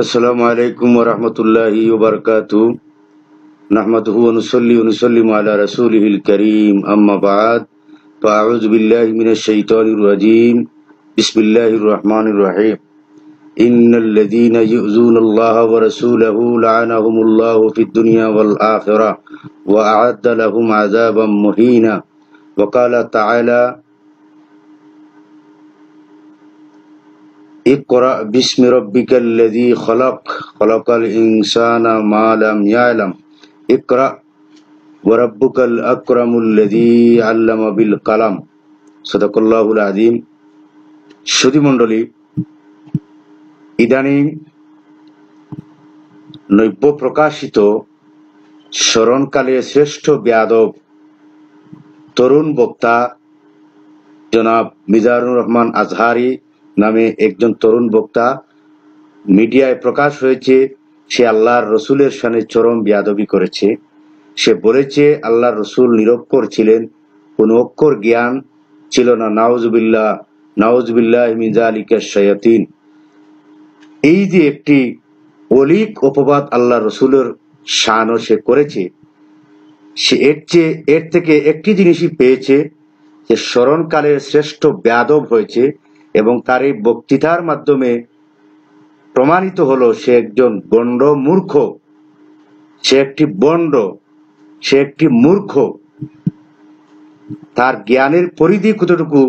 السلام عليكم ورحمة الله وبركاته نحمده ونصلي ونسلم على رسوله الكريم أما بعد فأعوذ بالله من الشيطان الرجيم بسم الله الرحمن الرحيم إن الذين يؤذون الله ورسوله لعنهم الله في الدنيا والآخرة وأعد لهم عذابا مهينا وقال تعالى ইকরা বিল কালাম মণ্ডলী ইদানিং নব্য প্রকাশিত স্মরণকালে শ্রেষ্ঠ ব্যাদব তরুণ বক্তা জনাব মিজানুর রহমান আজহারী নামে একজন তরুণ বক্তা মিডিয়ায় প্রকাশ হয়েছে সে আল্লাহর রসুলের সানে চরম বিয়াদবি করেছে সে বলেছে আল্লাহর রসুল নিরক্ষর ছিলেন কোন অক্ষর জ্ঞান ছিল না নাওজবিল্লা নাওজবিল্লাহ মিজা আলিকা সয়াতিন এই যে একটি অলিক অপবাদ আল্লাহ রসুলের শানও সে করেছে সে এর চেয়ে এর থেকে একটি জিনিসই পেয়েছে যে স্মরণকালের শ্রেষ্ঠ ব্যাদব হয়েছে এবং তার এই বক্তৃতার মাধ্যমে প্রমাণিত হলো সে একজন বন্ড মূর্খ সে একটি বন্ড সে একটি মূর্খ তার জ্ঞানের পরিধি কতটুকু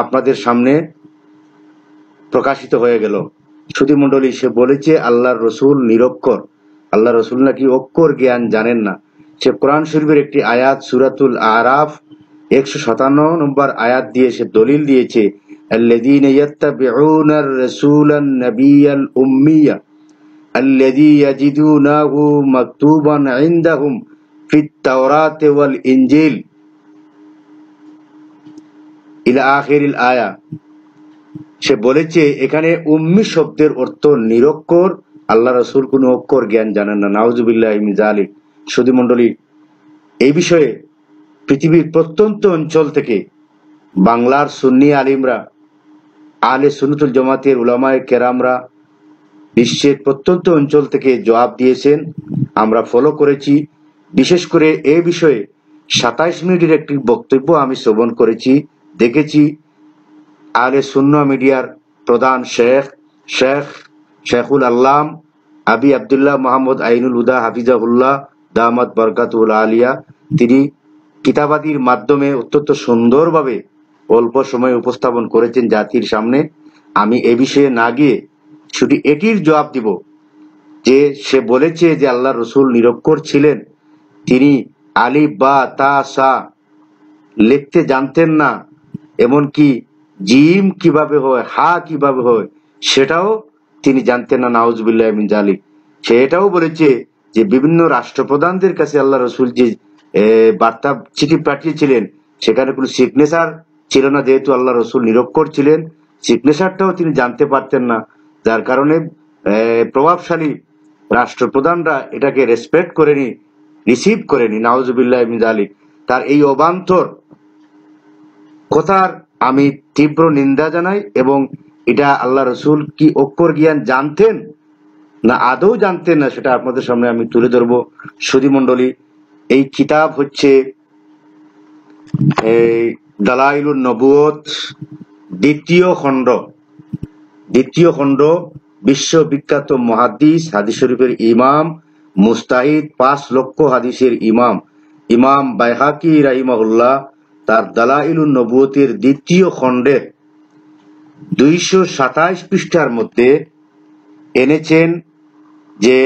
আপনাদের সামনে প্রকাশিত হয়ে গেল সুদী মন্ডলী সে বলেছে আল্লাহর রসুল নিরক্ষর আল্লাহ রসুল নাকি অক্ষর জ্ঞান জানেন না সে কোরআন শরীফের একটি আয়াত সুরাতুল আরাফ একশো সাতান্ন নম্বর আয়াত দিয়ে সে দলিল দিয়েছে الذين يتبعون الرسول النبي الأمية الذي يجدونه مكتوبا عندهم في التوراة والإنجيل ইলা আখির আয়া সে বলেছে এখানে উম্মি শব্দের অর্থ নিরক্ষর আল্লাহ রসুল কোন অক্ষর জ্ঞান জানেন না নাওজুবিল্লাহ মিজালি সুদী মন্ডলী এই বিষয়ে পৃথিবীর প্রত্যন্ত অঞ্চল থেকে বাংলার সুন্নি আলিমরা আলে সুনুতুল জমাতের উলামায় কেরামরা বিশ্বের প্রত্যন্ত অঞ্চল থেকে জবাব দিয়েছেন আমরা ফলো করেছি বিশেষ করে এ বিষয়ে সাতাইশ মিনিটের একটি বক্তব্য আমি শ্রবণ করেছি দেখেছি আলে সুন্ন মিডিয়ার প্রধান শেখ শেখ শেখুল আল্লাম আবি আবদুল্লাহ মোহাম্মদ আইনুল হুদা হাফিজাহুল্লাহ দাহমদ বরকাতুল আলিয়া তিনি কিতাবাদির মাধ্যমে অত্যন্ত সুন্দরভাবে অল্প সময় উপস্থাপন করেছেন জাতির সামনে আমি এ বিষয়ে না গিয়ে শুধু এটির জবাব দিব যে সে বলেছে যে আল্লাহ রসুল নিরক্ষর ছিলেন তিনি আলি বা তা সা লিখতে জানতেন না এমনকি জিম কিভাবে হয় হা কিভাবে হয় সেটাও তিনি জানতেন না নাউজবিল্লাহ জালিক সে এটাও বলেছে যে বিভিন্ন রাষ্ট্রপ্রধানদের কাছে আল্লাহ রসুল যে বার্তা চিঠি পাঠিয়েছিলেন সেখানে কোনো সিগনেচার ছিল না যেহেতু আল্লাহ রসুল নিরক্ষর ছিলেন সিগনেচারটাও তিনি জানতে পারতেন না যার কারণে প্রভাবশালী রাষ্ট্রপ্রধানরা এটাকে রেসপেক্ট করেনি রিসিভ করেনি নাওজবিল্লাহ মিজালি তার এই অবান্তর কথার আমি তীব্র নিন্দা জানাই এবং এটা আল্লাহ রসুল কি অক্ষর জ্ঞান জানতেন না আদৌ জানতেন না সেটা আপনাদের সামনে আমি তুলে ধরবো সুধী মন্ডলী এই কিতাব হচ্ছে এই দালাইলুল নবুয়ত দ্বিতীয় খণ্ড দ্বিতীয় খণ্ড বিশ্ববিখ্যাত মহাদিস হাদিস শরীফের ইমাম মুস্তাহিদ পাঁচ লক্ষ হাদিসের ইমাম ইমাম বাইহাকি রাহিমাহুল্লাহ তার দালাইলুল নবুয়তের দ্বিতীয় খণ্ডের দুইশো সাতাইশ পৃষ্ঠার মধ্যে এনেছেন যে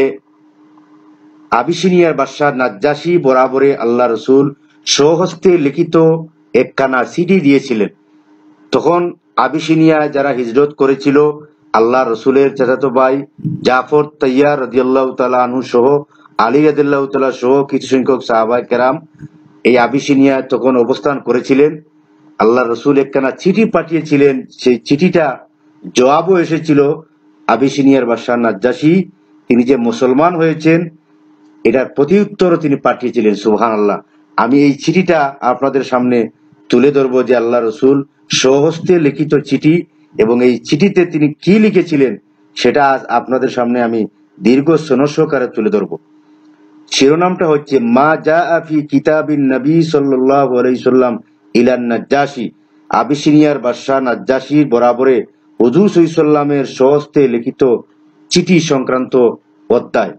আবিসিনিয়ার বাদশাহ নাজ্জাসী বরাবরে আল্লাহ রসুল স্বহস্তে লিখিত একখানা সিডি দিয়েছিলেন তখন আবিসিনিয়ায় যারা হিজরত করেছিল আল্লাহ রসুলের চাচাতো ভাই জাফর তৈয়ার রদিয়াল্লাহ তালা আনহু সহ আলী রদিল্লাহ তালা সহ কিছু সংখ্যক সাহাবাই কেরাম এই আবিসিনিয়ায় তখন অবস্থান করেছিলেন আল্লাহ রসুল একখানা চিঠি পাঠিয়েছিলেন সেই চিঠিটা জবাবও এসেছিল আবিসিনিয়ার বাদশাহ নাজ্জাসি তিনি যে মুসলমান হয়েছেন এটার প্রতি উত্তরও তিনি পাঠিয়েছিলেন সুবহান আল্লাহ আমি এই চিঠিটা আপনাদের সামনে তুলে ধরবো যে আল্লাহ রসুল স্বহস্তে লিখিত চিঠি এবং এই চিঠিতে তিনি কি লিখেছিলেন সেটা আজ আপনাদের সামনে আমি দীর্ঘ সনস্যকারে তুলে ধরবো শিরোনামটা হচ্ছে মা যা আফি কিতাবিন নবী সাল্লাম ইলান নাজ্জাসী আবিসিনিয়ার বাদশাহ নাজ্জাসীর বরাবরে হজুর সহিসাল্লামের স্বহস্তে লিখিত চিঠি সংক্রান্ত অধ্যায়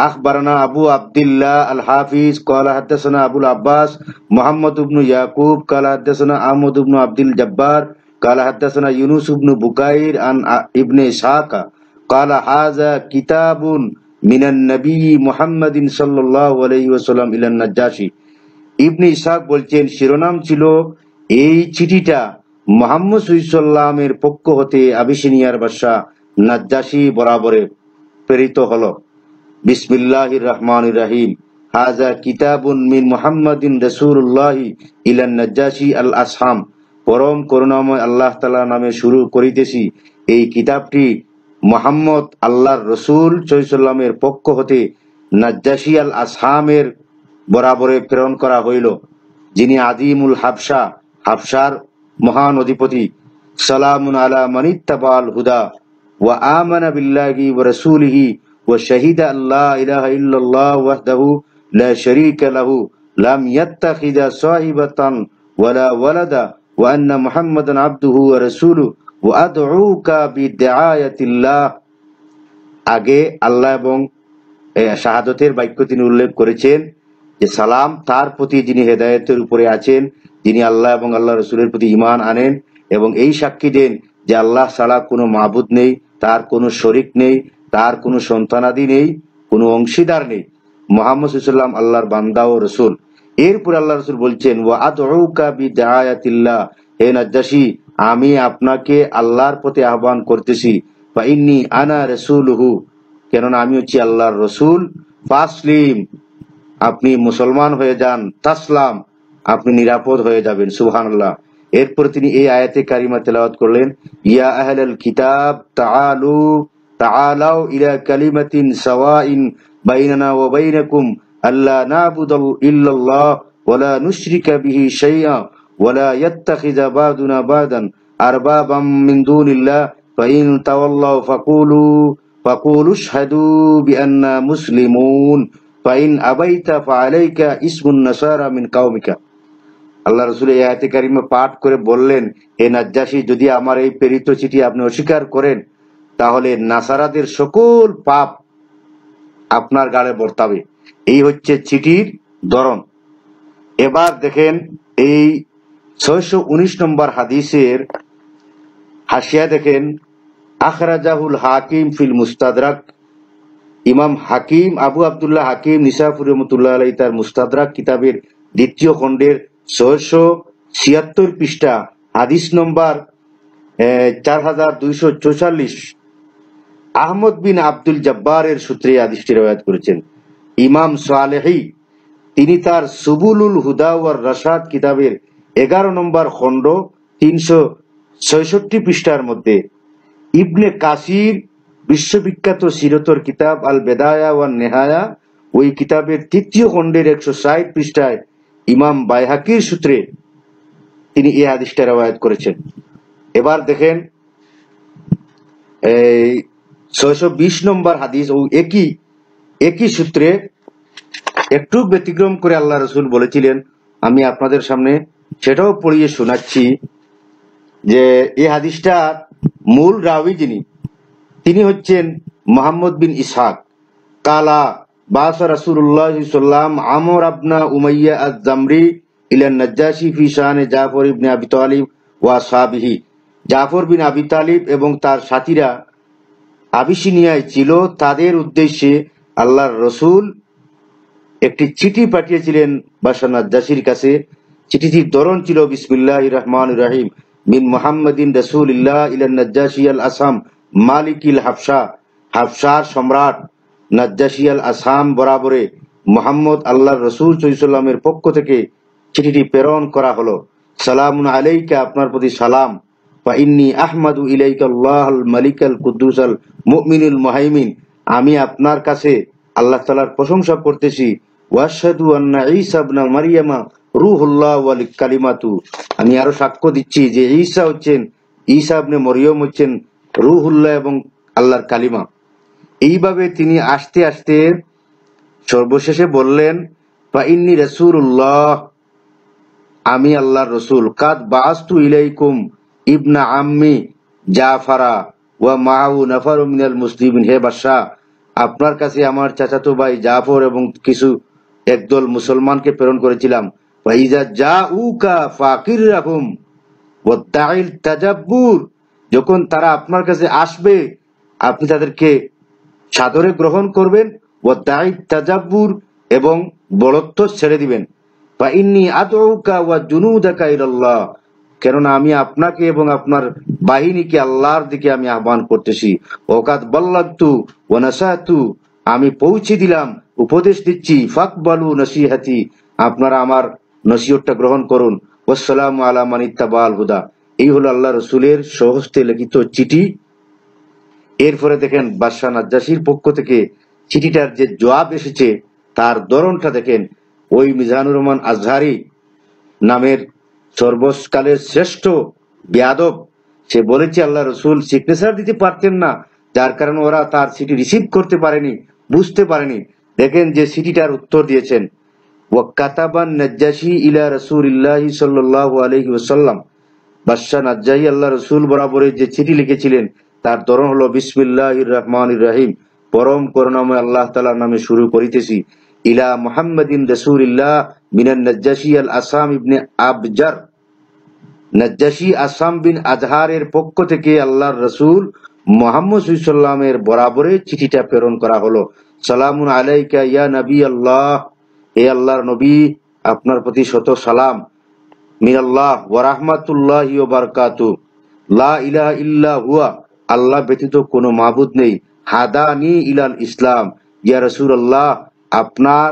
أخبرنا أبو عبد الله الحافظ قال حدثنا أبو العباس محمد بن يعقوب قال حدثنا أحمد بن عبد الجبار قال حدثنا يونس بن بكير عن ابن إسحاق قال هذا كتاب من النبي محمد صلى الله عليه وسلم إلى النجاشي ইবনে ইসাক বলছেন শিরোনাম ছিল এই চিঠিটা মোহাম্মদ সুইসাল্লামের পক্ষ হতে আবিসিনিয়ার বাদশাহ নাজ্জাসি বরাবরে প্রেরিত হলো বিসমিল্লাহির রহমান রাহিম আল আসহাম পরম করুণাময় আল্লাহ তালা নামে শুরু করিতেছি এই কিতাবটি মোহাম্মদ আল্লাহর রসুল চৈসাল্লামের পক্ষ হতে আসহামের বরাবরে প্রেরণ করা হইল যিনি আদিমুল হাফসা হাফসার মহান অধিপতি সালামুন আলা মানিত্তাবাল হুদা ওয়া আমানা বিল্লাহি ওয়া রাসূলিহি وشهد أن لا إله إلا الله وحده لا شريك له لم يتخذ صاحبة ولا ولدا وأن محمد عبده ورسوله وأدعوك بدعاية الله আগে আল্লাহ এবং শাহাদতের বাক্য তিনি উল্লেখ করেছেন যে সালাম তার প্রতি যিনি হেদায়তের উপরে আছেন যিনি আল্লাহ এবং আল্লাহ রসুলের প্রতি ইমান আনেন এবং এই সাক্ষী দেন যে আল্লাহ সালা কোনো মাহবুদ নেই তার কোনো শরিক নেই তার কোনো সন্তানাদি নেই কোনো অংশীদার নেই মোহাম্মদ সাল্লাম আল্লাহর বান্দা ও রসুল এরপর আল্লাহ রসুল বলছেন ও আদায়াতিল্লাহ হে নাজ্জাসি আমি আপনাকে আল্লাহর প্রতি আহ্বান করতেছি আনা রসুল কেননা আমি হচ্ছি আল্লাহর রসুল ফাসলিম আপনি মুসলমান হয়ে যান তাসলাম আপনি নিরাপদ হয়ে যাবেন সুহান আল্লাহ এরপর তিনি এই আয়াতে কারিমা তেলাওয়াত করলেন ইয়া আহল কিতাব তাআলু تعالوا إلى كلمة سواء بيننا وبينكم ألا نعبد إلا الله ولا نشرك به شيئا ولا يتخذ بعضنا بعضا أربابا من دون الله فإن تولوا فقولوا فقولوا اشهدوا بأننا مسلمون فإن أبيت فعليك اسم النصارى من قومك আল্লাহ রসুল এই আয়তে কারিমা পাঠ করে বললেন এ নাজ্জাসী যদি আমার এই প্রেরিত চিঠি আপনি অস্বীকার করেন তাহলে নাসারাদের সকল পাপ আপনার গাড়ে বর্তাবে এই হচ্ছে চিঠির ধরন এবার দেখেন এই ছয়শ নম্বর হাদিসের হাসিয়া দেখেন আখরাজাহুল হাকিম ফিল মুস্তাদরাক ইমাম হাকিম আবু আবদুল্লাহ হাকিম নিসাফুর রহমতুল্লাহ আলাই তার মুস্তাদরাক কিতাবের দ্বিতীয় খণ্ডের ছয়শ ছিয়াত্তর পৃষ্ঠা হাদিস নম্বর চার হাজার দুইশো চৌচল্লিশ আহমদ বিন আব্দুল জব্বারের সূত্রে আদিষ্টি রয়াত করেছেন ইমাম সোয়ালেহি তিনি তার সুবুলুল হুদাওয়ার রসাদ কিতাবের এগারো নম্বর খণ্ড তিনশো ছয়ষট্টি পৃষ্ঠার মধ্যে ইবনে কাসির বিশ্ববিখ্যাত সিরতর কিতাব আল বেদায়া ওয়ান নেহায়া ওই কিতাবের তৃতীয় খণ্ডের একশো ষাট পৃষ্ঠায় ইমাম বাইহাকির সূত্রে তিনি এই আদিষ্টা রেওয়ায়ত করেছেন এবার দেখেন এই ছয়শো বিশ নম্বর হাদিস ও একই একই সূত্রে একটু ব্যতিক্রম করে আল্লাহ রসুল বলেছিলেন আমি আপনাদের সামনে সেটাও পড়িয়ে শোনাচ্ছি যে এই হাদিসটা মূল রাউি যিনি তিনি হচ্ছেন মোহাম্মদ বিন ইসাক কালা বাস রাসুল্লাহাম আমর আবনা উমাইয়া আজ জামরি ইলান নজ্জাসি ফি জাফর ইবনে আবি তালিব ওয়া সাবিহি জাফর বিন আবি তালিব এবং তার সাথীরা আবিসিনিয়ায় ছিল তাদের উদ্দেশ্যে আল্লাহর রসুল একটি চিঠি পাঠিয়েছিলেন বাসানা দাসির কাছে চিঠিটির ধরন ছিল বিসমিল্লাহ রহমান রাহিম মিন মোহাম্মদিন রসুল ইল্লাহ ইলান্নাজাসি আল আসাম মালিক ইল হাফসা হাফসার সম্রাট নাজ্জাসি আল আসাম বরাবরে মোহাম্মদ আল্লাহ রসুল সৈসাল্লামের পক্ষ থেকে চিঠিটি প্রেরণ করা হলো সালাম আলাইকা আপনার প্রতি সালাম ইন্নি আহমাদু মুমিনুল মুহাইমিন আমি আপনার কাছে আল্লাহ তালার প্রশংসা করতেছি ওয়াশহাদু আন্না ঈসা ইবনা ওয়াল কালিমাতু আমি আরো সাক্ষ্য দিচ্ছি যে ঈসা হচ্ছেন ঈসা ইবনে মরিয়ম হচ্ছেন রুহুল্লাহ এবং আল্লাহর কালিমা এইভাবে তিনি আসতে আসতে সর্বশেষে বললেন বা ইন্নি রসুল্লাহ আমি আল্লাহর রসুল কাদ বাস্তু ইলাইকুম ইবনা আম্মি জাফারা ওয়া মাহু নাফার মিনাল মুসলিম হে বাদশাহ আপনার কাছে আমার চাচাতো ভাই জাফর এবং কিছু একদল মুসলমানকে প্রেরণ করেছিলাম যখন তারা আপনার কাছে আসবে আপনি তাদেরকে সাদরে গ্রহণ করবেন ও দাই তাজাব্বুর এবং বলত্ব ছেড়ে দিবেন বা ইন্নি আদৌকা ওয়া জুনুদাকা ইল্লাহ কেননা আমি আপনাকে এবং আপনার বাহিনীকে আল্লাহর দিকে আমি আহ্বান করতেছি ওকাত বল্লাতু ও নাসাহাতু আমি পৌঁছে দিলাম উপদেশ দিচ্ছি ফাক বালু নসিহাতি আপনারা আমার নসিহতটা গ্রহণ করুন ওসালাম আলা মানিত্তাবা আল হুদা এই হলো আল্লাহ রসুলের সহস্তে লিখিত চিঠি এরপরে দেখেন বাদশাহ নাজ্জাসির পক্ষ থেকে চিঠিটার যে জবাব এসেছে তার ধরনটা দেখেন ওই মিজানুর রহমান আজহারি নামের সর্বকালের শ্রেষ্ঠ বেয়াদব সে বলেছে আল্লাহ রসুল সিগনেচার দিতে পারতেন না যার কারণে ওরা তার সিটি রিসিভ করতে পারেনি বুঝতে পারেনি দেখেন যে সিটিটার উত্তর দিয়েছেন ও কাতাবান ইলা আল্লাহ রসুল যে লিখেছিলেন তার ধরন হলো বিসমিল্লাহ রহমান রাহিম পরম করুণাময় আল্লাহ তালার নামে শুরু করিতেছি ইলা মুহাম্মাদিন রসুলিল্লাহ মিনান নজ্জাসি আল আসাম ইবনে আবজার নজ্জাসি আসাম বিন আজহারের পক্ষ থেকে আল্লাহর রসুল মোহাম্মদ সুইসাল্লামের বরাবরে চিঠিটা প্রেরণ করা হলো সালামুন আলাইকা ইয়া নবী আল্লাহ হে আল্লাহর নবী আপনার প্রতি শত সালাম মিনাল্লাহ ওয়ারাহমাতুল্লাহ বারকাতু লা ইলাহা ইল্লা হুয়া আল্লাহ ব্যতীত কোনো মাহবুদ নেই হাদানি ইলাল ইসলাম ইয়া রসুল আল্লাহ আপনার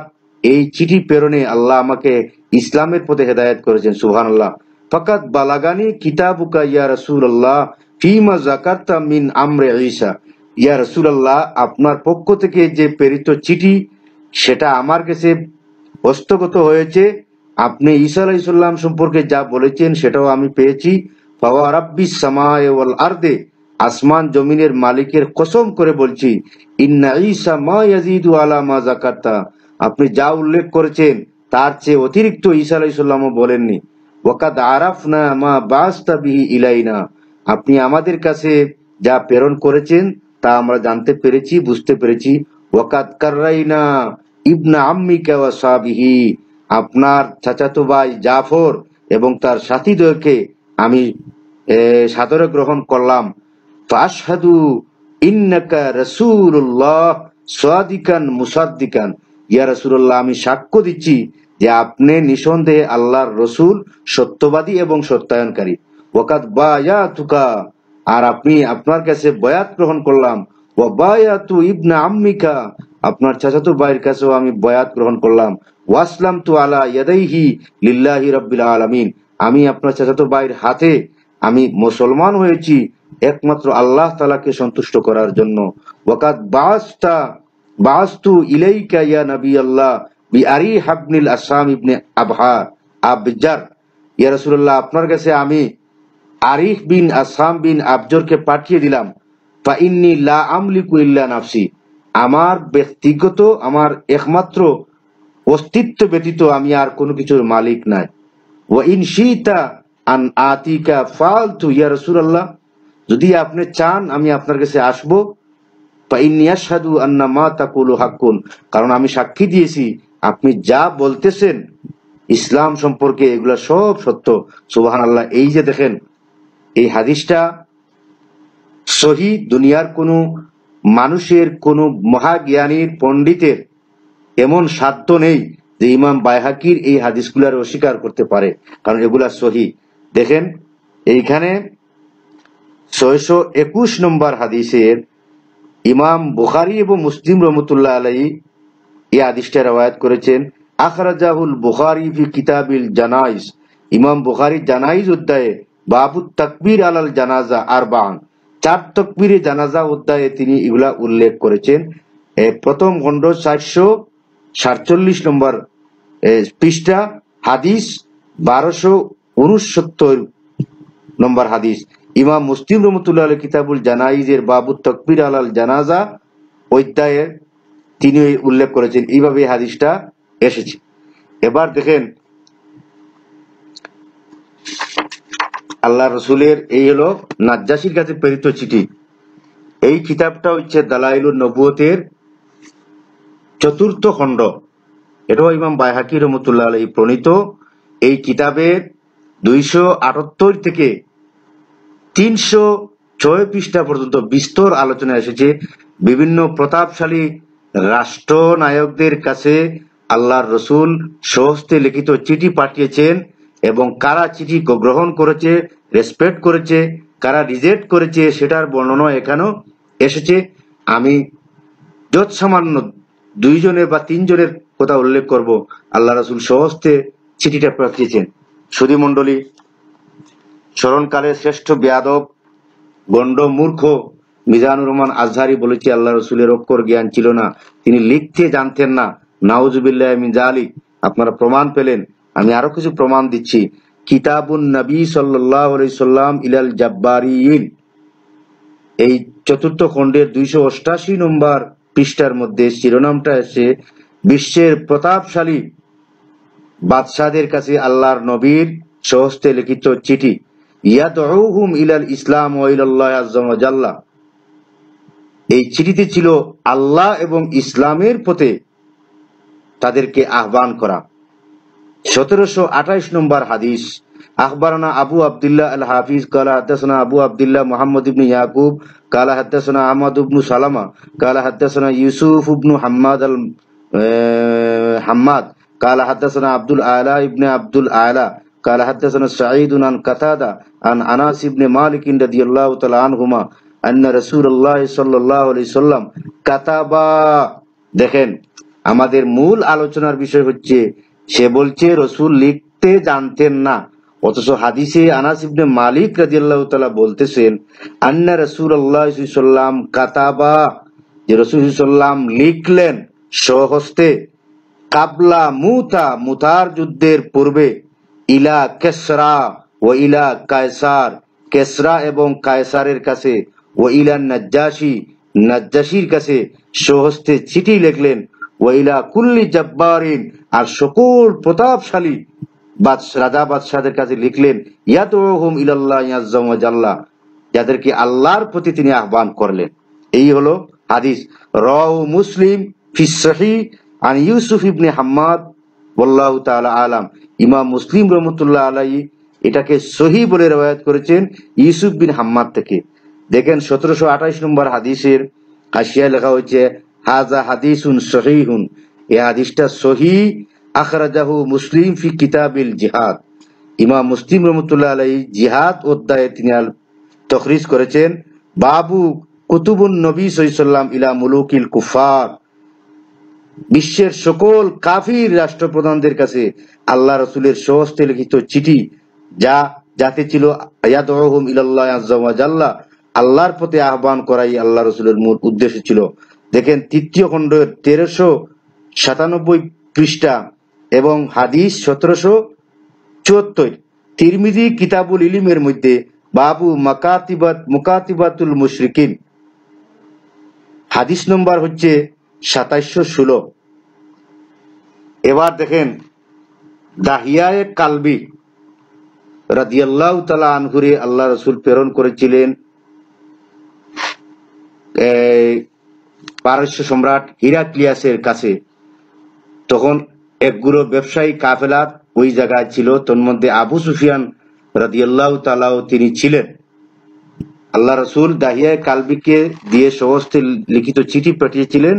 এই চিঠি প্রেরণে আল্লাহ আমাকে ইসলামের পথে হেদায়ত করেছেন সুহান আল্লাহ ফকাত বালাগানি কিতাবুকা ইয়া রসুল আল্লাহ ফিমা জাকাতা মিন আমরে ঈসা ইয়া রসুল আল্লাহ আপনার পক্ষ থেকে যে প্রেরিত চিঠি সেটা আমার কাছে হস্তগত হয়েছে আপনি ঈসা আলাইসাল্লাম সম্পর্কে যা বলেছেন সেটাও আমি পেয়েছি বাবা রাব্বি সামায় আর্দে আসমান জমিনের মালিকের কসম করে বলছি ইন্না ঈসা মা ইয়াজিদু আলা মা যাকাতা আপনি যা উল্লেখ করেছেন তার চেয়ে অতিরিক্ত ঈসা আলাইহিস বলেননি ওয়াকাদ আরাফনা মা বাসতা বিহি ইলাইনা আপনি আমাদের কাছে যা প্রেরণ করেছেন তা আমরা জানতে পেরেছি বুঝতে পেরেছি ওয়াকাদ কাররাইনা ইবনা আম্মিকা ওয়া সাবিহি আপনার চাচাতো ভাই জাফর এবং তার সাথীদেরকে আমি সাদরে গ্রহণ করলাম ফাশহাদু ইন্নাকা রাসূলুল্লাহ সাদিকান মুসাদ্দিকান ইয়া রাসূলুল্লাহ আমি সাক্ষ্য দিচ্ছি যে আপনি নিঃসন্দেহে আল্লাহর রসুল সত্যবাদী এবং সত্যায়নকারী ওয়াকাদ বায়াতুকা আর আপনি আপনার কাছে বয়াত গ্রহণ করলাম ও বায়াতু ইবনা আম্মিকা আপনার চাচাতো ভাইয়ের কাছেও আমি বয়াত গ্রহণ করলাম ওয়াসলাম তু আলা ইয়াদাইহি লিল্লাহি রাব্বিল আলামিন আমি আপনার চাচাতো ভাইয়ের হাতে আমি মুসলমান হয়েছি একমাত্র আল্লাহ তালাকে সন্তুষ্ট করার জন্য বাস্তা বাস্তু ইলাইকা ইয়া নবী আল্লাহ হাবনিল আসাম ইবনে আবহা আবজার ইয়া আপনার কাছে আমি আরিফ বিন আসাম বিন আবজরকে পাঠিয়ে দিলাম ইন্নি লা আমলিকু ইল্লা নাফসি আমার ব্যক্তিগত আমার একমাত্র অস্তিত্ব ব্যতীত আমি আর কোনো কিছুর মালিক নাই ও ইন শীতা আন আতিকা ফালতু ইয়া রসুল্লাহ যদি আপনি চান আমি আপনার কাছে আসবো কারণ আমি সাক্ষী দিয়েছি আপনি যা বলতেছেন ইসলাম সম্পর্কে এগুলা সব সত্য সুবাহ আল্লাহ এই যে দেখেন এই হাদিসটা সহি দুনিয়ার কোনো মানুষের কোনো মহাজ্ঞানীর পণ্ডিতের এমন সাধ্য নেই যে ইমাম বাইহাকির এই হাদিসগুলার অস্বীকার করতে পারে কারণ এগুলা সহি দেখেন এইখানে ছয়শো একুশ নম্বর হাদিসের ইমাম বুখারি এবং মুসলিম রহমতুল্লাহ আলাই এই হাদিসটা রেওয়ায়ত করেছেন আখরাজাহুল বুখারি ফি কিতাবিল জানাইজ ইমাম বুখারি জানাইজ অধ্যায়ে বাবু তকবির আলাল জানাজা আর বাং চার তকবিরে জানাজা অধ্যায়ে তিনি এগুলা উল্লেখ করেছেন প্রথম খণ্ড চারশো সাতচল্লিশ নম্বর পৃষ্ঠা হাদিস বারোশো উনসত্তর নম্বর হাদিস ইমাম মুসলিম রহমতুল্লাহ আল কিতাবুল জানাইজের বাবু তকবির আলাল জানাজা অধ্যায়ে তিনি উল্লেখ করেছেন এইভাবে হাদিসটা এসেছে এবার দেখেন আল্লাহ রসুলের এই হলো নাজ্জাসির কাছে প্রেরিত চিঠি এই কিতাবটা হচ্ছে দালাইলুর নবুয়তের চতুর্থ খণ্ড এটাও ইমাম বাইহাকি রহমতুল্লাহ আলহী প্রণীত এই কিতাবের দুইশো আটাত্তর থেকে তিনশো ছয় পৃষ্ঠা পর্যন্ত বিস্তর আলোচনা এসেছে বিভিন্ন প্রতাপশালী রাষ্ট্রনায়কদের কাছে আল্লাহর রসুল স্বহস্তে লিখিত চিঠি পাঠিয়েছেন এবং কারা চিঠি গ্রহণ করেছে রেসপেক্ট করেছে কারা রিজেক্ট করেছে সেটার বর্ণনা এখানেও এসেছে আমি সামান্য দুইজনের বা তিনজনের কথা উল্লেখ করব আল্লাহ রসুল স্বহস্তে চিঠিটা পাঠিয়েছেন সুধী মন্ডলী স্মরণকালের শ্রেষ্ঠ বেয়াদব গণ্ড মূর্খ মিজানুর রহমান আজহারি বলেছি আল্লাহ রসুলের অক্ষর জ্ঞান ছিল না তিনি লিখতে জানতেন না নাউজুবিল্লাহ আলী আপনারা প্রমাণ পেলেন আমি আরো কিছু প্রমাণ দিচ্ছি কিতাবুন নবী সাল্লাম ইলাল জাব্বারিল এই চতুর্থ খণ্ডের দুইশো অষ্টাশি নম্বর পৃষ্ঠার মধ্যে শিরোনামটা এসে বিশ্বের প্রতাপশালী বাদশাদের কাছে আল্লাহর নবীর সহস্তে লিখিত চিঠি ইয়াদহুম ইলাল ইসলাম ও ইলাল্লাহ আজ্জাল্লাহ এই চিঠিতে ছিল আল্লাহ এবং ইসলামের পথে তাদেরকে আহ্বান করা সতেরোশো আঠাইশ নম্বর হাদিস আখবরানা আবু আবদুল্লাহ আল হাফিজ কালা হাদ্দাসনা আবু আবদুল্লাহ মোহাম্মদ ইবনু ইয়াকুব কালা হাদ্দাসনা আহমদ ইবনু সালামা কালা হাদ্দাসনা ইউসুফ ইবনু হাম্মাদ আল হাম্মাদ কালা হাদ্দাসনা আব্দুল আলা ইবনে আব্দুল আলা قال حدثنا سعيد عن قتاده عن اناس بن مالك رضي الله تعالى عنهما ان رسول الله صلى الله عليه وسلم كتب দেখেন আমাদের মূল আলোচনার বিষয় হচ্ছে সে বলছে রসুল লিখতে জানতেন না অথচ হাদিসে আনাস ইবনে মালিক রাদিয়াল্লাহু তাআলা বলতেছেন আন্না রাসূলুল্লাহ সাল্লাম কাতাবা যে রাসূল সাল্লাম লিখলেন সহস্তে কাবলা মুতা মুতার যুদ্ধের পূর্বে ইলা কেসরা ও ইলা কায়সার কেসরা এবং কায়সারের কাছে ও ইলা নাজ্জাসি নাজ্জাসির কাছে সহস্তে চিঠি লিখলেন ও ইলা কুল্লি জব্বারিন আর সকল প্রতাপশালী রাজা বাদশাহের কাছে লিখলেন ইয়াত ইয়াতুহুম ইলাল্লাহ ইয়াজ্জামাজাল্লাহ যাদেরকে আল্লাহর প্রতি তিনি আহ্বান করলেন এই হলো হাদিস রাউ মুসলিম ফিস সহি আন ইউসুফ ইবনে হাম্মাদ والله تعالى عالم ইমাম মুসলিম রহমতুল্লাহ আলাই এটাকে সহি বলে রেওয়ায়ত করেছেন ইউসুফ বিন হাম্মাদ থেকে দেখেন সতেরোশো আঠাইশ নম্বর হাদিসের হাসিয়া লেখা হয়েছে হাজা হাদিসুন হুন এ হাদিসটা সহি আখরাজাহু মুসলিম ফি কিতাবিল জিহাদ ইমাম মুসলিম রহমতুল্লাহ আলাই জিহাদ অধ্যায়ে তিনি তখরিজ করেছেন বাবু কুতুবুন নবী সহিসাল্লাম ইলা মুলুকিল কুফার বিশ্বের সকল কাফির রাষ্ট্রপ্রধানদের কাছে আল্লাহ রসুলের সহস্তে লিখিত চিঠি যা যাতে ছিল আল্লাহর প্রতি আহ্বান করাই আল্লাহ রসুলের মূল উদ্দেশ্য ছিল দেখেন তৃতীয় খণ্ডের তেরোশো সাতানব্বই পৃষ্ঠা এবং হাদিস সতেরোশো চুয়াত্তর তিরমিজি কিতাবুল ইলিমের মধ্যে বাবু মকাতিবাত মুকাতিবাতুল মুশরিক হাদিস নম্বর হচ্ছে সাতাইশো ষোলো এবার দেখেন দাহিয়ায় কালবি রাদিয়াল্লাহ তালা আনহুরি আল্লাহ রসুল প্রেরণ করেছিলেন পারস্য সম্রাট হিরাক্লিয়াসের কাছে তখন একগুলো ব্যবসায়ী কাফেলার ওই জায়গায় ছিল তন্মধ্যে আবু সুফিয়ান রাদিয়াল্লাহ তালাও তিনি ছিলেন আল্লাহ রসুল দাহিয়া কালবিকে দিয়ে সমস্ত লিখিত চিঠি পাঠিয়েছিলেন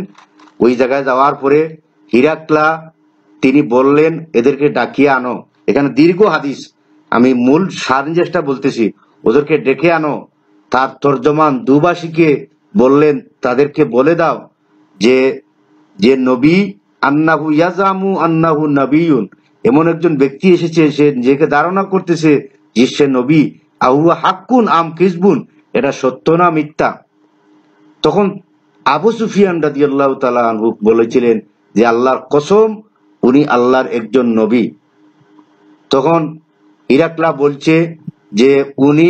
ওই জায়গায় যাওয়ার পরে হিরাকলা তিনি বললেন এদেরকে ডাকিয়ে আনো এখানে দীর্ঘ হাদিস আমি মূল সারঞ্জেসটা বলতেছি ওদেরকে ডেকে আনো তার তর্জমান দুবাসীকে বললেন তাদেরকে বলে দাও যে যে নবী আন্নাহু ইয়াজামু আন্নাহু নবীন এমন একজন ব্যক্তি এসেছে সে নিজেকে ধারণা করতেছে যে সে নবী আহু হাক্কুন আম কিসবুন এটা সত্য না মিথ্যা তখন আবু সুফিয়ান রাজি আল্লাহ তালা বলেছিলেন যে আল্লাহর কসম উনি আল্লাহর একজন নবী তখন ইরাকলা বলছে যে উনি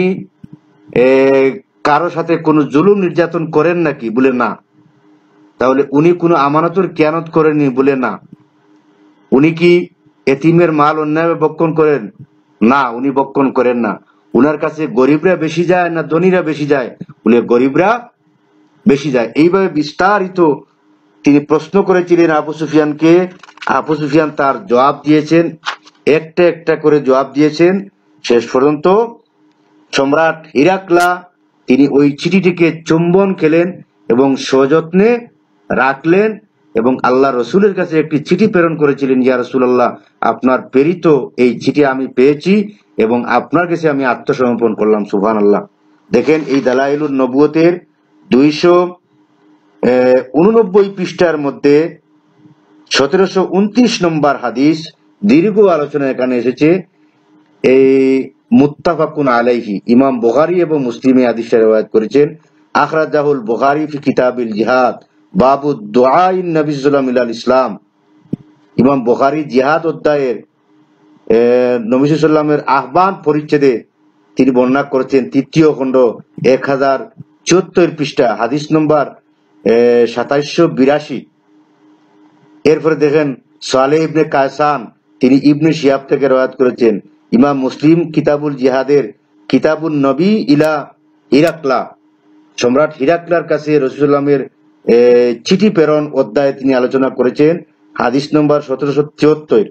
কারো সাথে কোন জুলুম নির্যাতন করেন নাকি বলে না তাহলে উনি কোনো আমানতের কেয়ানত করেননি বলে না উনি কি এতিমের মাল অন্যায় বক্ষণ করেন না উনি বক্ষণ করেন না উনার কাছে গরিবরা বেশি যায় না ধনীরা বেশি যায় উনি গরিবরা বেশি যায় এইভাবে বিস্তারিত তিনি প্রশ্ন করেছিলেন আবু সুফিয়ানকে আবু সুফিয়ান তার জবাব দিয়েছেন একটা একটা করে জবাব দিয়েছেন শেষ পর্যন্ত সম্রাট হিরাকলা তিনি ওই চিঠিটিকে চুম্বন খেলেন এবং সযত্নে রাখলেন এবং আল্লাহ রসুলের কাছে একটি চিঠি প্রেরণ করেছিলেন ইয়া রসুল্লাহ আপনার প্রেরিত এই চিঠি আমি পেয়েছি এবং আপনার কাছে আমি আত্মসমর্পণ করলাম সুফান আল্লাহ দেখেন এই দালাইলুর নবুয়তের দুইশো উননব্বই পৃষ্ঠার মধ্যে সতেরোশো উনত্রিশ নম্বর হাদিস দীর্ঘ আলোচনা এখানে এসেছে এই মুতাফাকুন আলাইহি ইমাম বোহারি এবং মুসলিম হাদিসটা রেওয়ায়ত করেছেন আখরাজাহুল বোহারি ফি কিতাবিল জিহাদ বাবু দোয়াইন নবিজুল্লাম ইলাল ইসলাম ইমাম বোহারি জিহাদ অধ্যায়ের নবিসুল্লামের আহ্বান পরিচ্ছেদে তিনি বর্ণনা করেছেন তৃতীয় খণ্ড এক হাজার চোত্তর পৃষ্ঠা হাদিস নম্বর সাতাইশশো বিরাশি এরপরে দেখেন সোয়ালে ইবনে কাসান তিনি ইবনে শিয়াব থেকে রয়াত করেছেন ইমাম মুসলিম কিতাবুল জিহাদের কিতাবুল নবী ইলা হিরাকলা সম্রাট হিরাকলার কাছে রসুলামের চিঠি প্রেরণ অধ্যায়ে তিনি আলোচনা করেছেন হাদিস নম্বর সতেরোশো তিয়াত্তর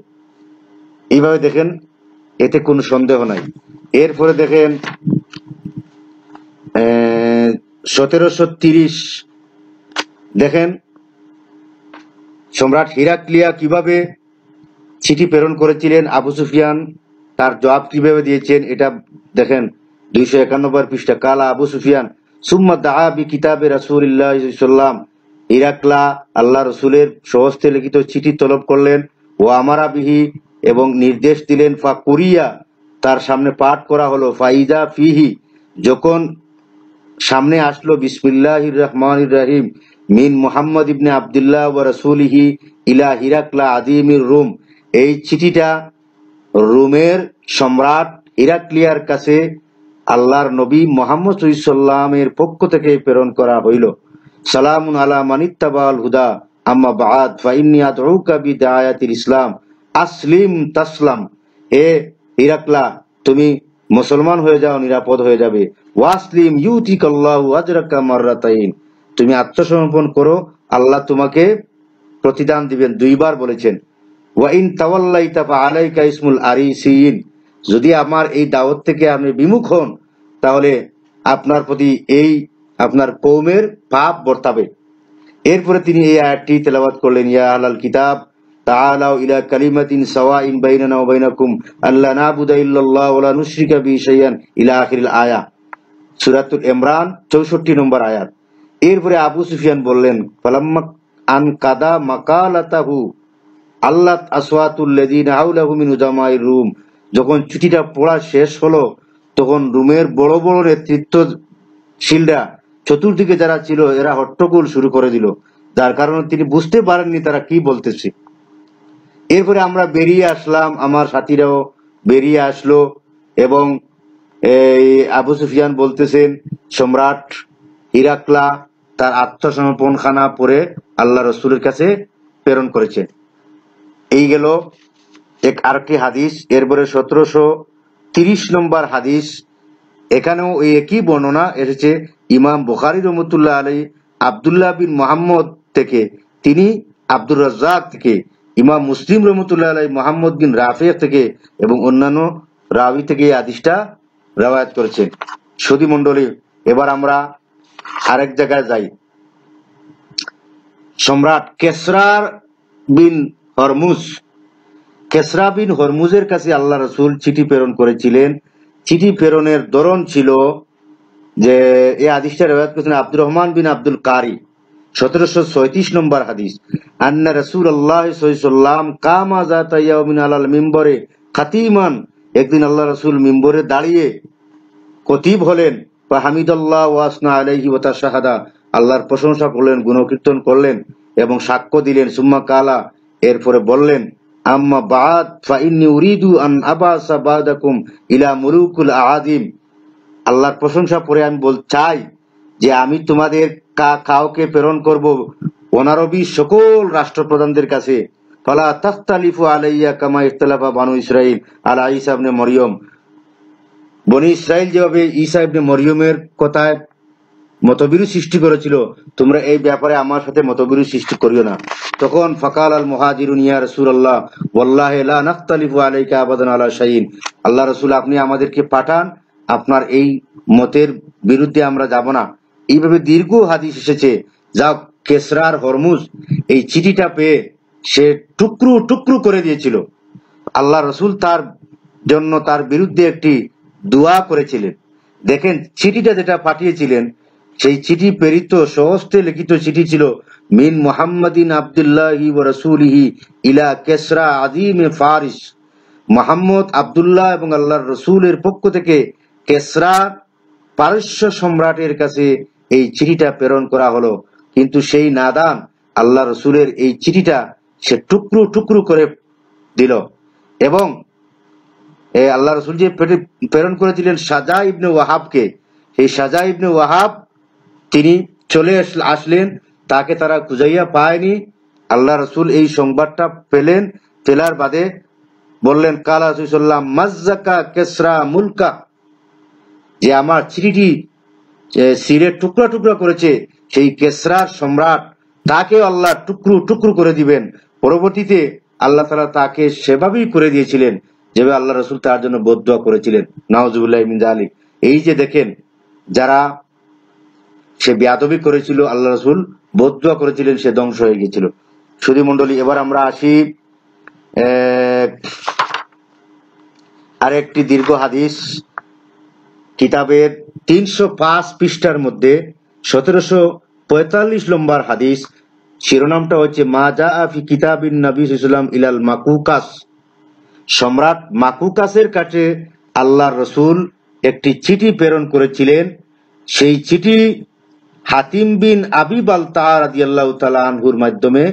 এইভাবে দেখেন এতে কোনো সন্দেহ নাই এরপরে দেখেন সতেরোশো তিরিশ দেখেন সম্রাট হিরাক্লিয়া কিভাবে চিঠি প্রেরণ করেছিলেন আবু সুফিয়ান তার জবাব কিভাবে দিয়েছেন এটা দেখেন দুইশো একানব্বই পৃষ্ঠা কালা আবু সুফিয়ান সুম্মা দাহাবি কিতাবে রাসুল্লাহাম ইরাকলা আল্লাহ রসুলের সহস্তে লিখিত চিঠি তলব করলেন ও আমারা বিহি এবং নির্দেশ দিলেন ফা কুরিয়া তার সামনে পাঠ করা হলো ফাইদা ফিহি যখন সামনে আসলো বিসমিল্লাহ রহমান রাহিম মিন মোহাম্মদ ইবনে আবদুল্লাহ ও ইহি ইলা হিরাকলা আদিমির রুম এই চিঠিটা রুমের সম্রাট ইরাকলিয়ার কাছে আল্লাহর নবী মোহাম্মদ সুইসাল্লামের পক্ষ থেকে প্রেরণ করা হইল সালাম আলা মানিত্তাবাল হুদা আম্মা বাদ ফাইন্নি আদউকা বিদায়াতিল ইসলাম আসলিম তাসলাম এ ইরাকলা তুমি মুসলমান হয়ে যাও নিরাপদ হয়ে যাবে ওয়াসলিম ইউতিকাল্লাহু আজরাকা মাররাতাইন তুমি আত্মসমর্পণ করো আল্লাহ তোমাকে প্রতিদান দিবেন দুইবার বলেছেন ওয়াইন তাওয়াল্লাইতা আলাইকা ইসমুল আরিসিন যদি আমার এই দাওয়াত থেকে আপনি বিমুখ হন তাহলে আপনার প্রতি এই আপনার কৌমের পাপ বর্তাবে এরপরে তিনি এই আয়াতটি তেলাবাত করলেন ইয়া আলাল কিতাব تعالوا إلى كلمة سواء بيننا وبينكم ألا نعبد إلا الله ولا نشرك به شيئا إلى آخر الآية সুরাতুল ইমরান চৌষট্টি নম্বর আয়াত এরপরে আবু সুফিয়ান বললেন ফালাম্মা আন কাদা মাকালাতাহু আল্লাহ আসওয়াতুল্লাযিন হাউলাহু মিন উজামাই রুম যখন চিঠিটা পড়া শেষ হলো তখন রুমের বড় বড় নেতৃত্বশীলরা চতুর্দিকে যারা ছিল এরা হট্টগোল শুরু করে দিল যার কারণে তিনি বুঝতে পারেননি তারা কি বলতেছে এরপরে আমরা বেরিয়ে আসলাম আমার সাথীরাও বেরিয়ে আসলো এবং এই আবু সুফিয়ান বলতেছেন সম্রাট ইরাকলা তার আত্মসমর্পণ খানা পরে আল্লাহ রসুলের কাছে প্রেরণ করেছে এই গেল এক আরেকটি হাদিস এরপরে সতেরোশো তিরিশ নম্বর হাদিস এখানেও ওই একই বর্ণনা এসেছে ইমাম বুখারি রহমতুল্লাহ আলী আবদুল্লাহ বিন মোহাম্মদ থেকে তিনি আব্দুর রাজাক থেকে ইমাম মুসলিম রহমতুল্লাহ আলাই মোহাম্মদ বিন রাফিয়া থেকে এবং অন্যান্য রাবি থেকে এই আদিসটা রেওয়ায়ত করেছে সুদী মন্ডলী এবার আমরা আরেক জায়গায় যাই সম্রাট কেসরার বিন হরমুজ কেসরা বিন হরমুজের কাছে আল্লাহ রসুল চিঠি প্রেরণ করেছিলেন চিঠি প্রেরণের ধরন ছিল যে এই আদিসটা রেওয়ায়ত করেছেন আব্দুর রহমান বিন আব্দুল কারি সতেরোশো ছয়ত্রিশ নম্বর হাদিস আন্না রসুল আল্লাহ সাল্লাম কামা জাতাইয়া মিন মিম্বরে খাতিমান একদিন আল্লাহ রসুল মিম্বরে দাঁড়িয়ে কতিব হলেন বা হামিদুল্লাহ ওয়াসনা আলাইহি তার শাহাদা আল্লাহর প্রশংসা করলেন গুণকীর্তন করলেন এবং সাক্ষ্য দিলেন সুম্মা কালা এরপরে বললেন আম্মা বাদ উরিদু আন আবাসা বাদাকুম ইলা মুরুকুল আদিম আল্লাহর প্রশংসা পরে আমি বল চাই যে আমি তোমাদের কাউকে প্রেরণ করব অনারবি সকল রাষ্ট্রপ্রধানদের কাছে ফলা তাখতালিফু আলাইয়া কামা বানু ইসরাইল মরিয়ম বনি ইসরাইল যেভাবে ইসা মরিয়মের কথায় সৃষ্টি করেছিল তোমরা এই ব্যাপারে আমার সাথে সৃষ্টি করিও না তখন ফকাল আল মহাজিরুন ইয়া রসুল আল্লাহ লা নাখতালিফু আলাইকা আবাদান আলা শাহিন আল্লাহ রসুল আপনি আমাদেরকে পাঠান আপনার এই মতের বিরুদ্ধে আমরা যাব না এইভাবে দীর্ঘ হাদিস এসেছে যা কেসরার হরমুজ এই চিঠিটা পেয়ে সে টুকরু টুকরু করে দিয়েছিল আল্লাহ রসুল তার জন্য তার বিরুদ্ধে একটি দোয়া করেছিলেন দেখেন চিঠিটা যেটা পাঠিয়েছিলেন সেই চিঠি প্রেরিত সহস্তে লিখিত চিঠি ছিল মিন মোহাম্মদিন আবদুল্লাহি ও ইহি ইলা কেসরা আজিম এ ফারিস মোহাম্মদ আবদুল্লাহ এবং আল্লাহর রসুলের পক্ষ থেকে কেসরা পারস্য সম্রাটের কাছে এই চিঠিটা প্রেরণ করা হলো কিন্তু সেই নাদান আল্লাহ রসুলের এই চিঠিটা সে টুকরু টুকরু করে দিল এবং এই আল্লাহ রসুল যে প্রেরণ করে দিলেন সাজা ইবনে ওয়াহাবকে এই সাজা ইবনে ওয়াহাব তিনি চলে আসলেন তাকে তারা খুঁজাইয়া পায়নি আল্লাহ রসুল এই সংবাদটা পেলেন পেলার বাদে বললেন কালা রসুল্লাহ মজ্জাকা কেসরা মুলকা যে আমার চিঠিটি সিরের টুকরা টুকরা করেছে সেই কেসরার সম্রাট তাকে আল্লাহ টুকরু টুকরু করে দিবেন পরবর্তীতে আল্লাহ তালা তাকে সেভাবেই করে দিয়েছিলেন যেভাবে আল্লাহ রসুল তার জন্য বদুয়া করেছিলেন নওয়াজবুল্লাহ মিন্দা আলী এই যে দেখেন যারা সে বেয়াদবি করেছিল আল্লাহ রসুল বদুয়া করেছিলেন সে ধ্বংস হয়ে গেছিল সুদী মন্ডলী এবার আমরা আসি আরেকটি দীর্ঘ হাদিস কিতাবের তিনশো পাঁচ পৃষ্ঠার মধ্যে সতেরোশো পঁয়তাল্লিশ নম্বর হাদিস শিরোনামটা হচ্ছে মাজা আফি কিতাবিন নবী ইসলাম ইলাল মাকুকাস সম্রাট মাকুকাসের কাছে আল্লাহ রসুল একটি চিঠি প্রেরণ করেছিলেন সেই চিঠি হাতিম বিন আবি বাল রাজি আল্লাহ আনহুর মাধ্যমে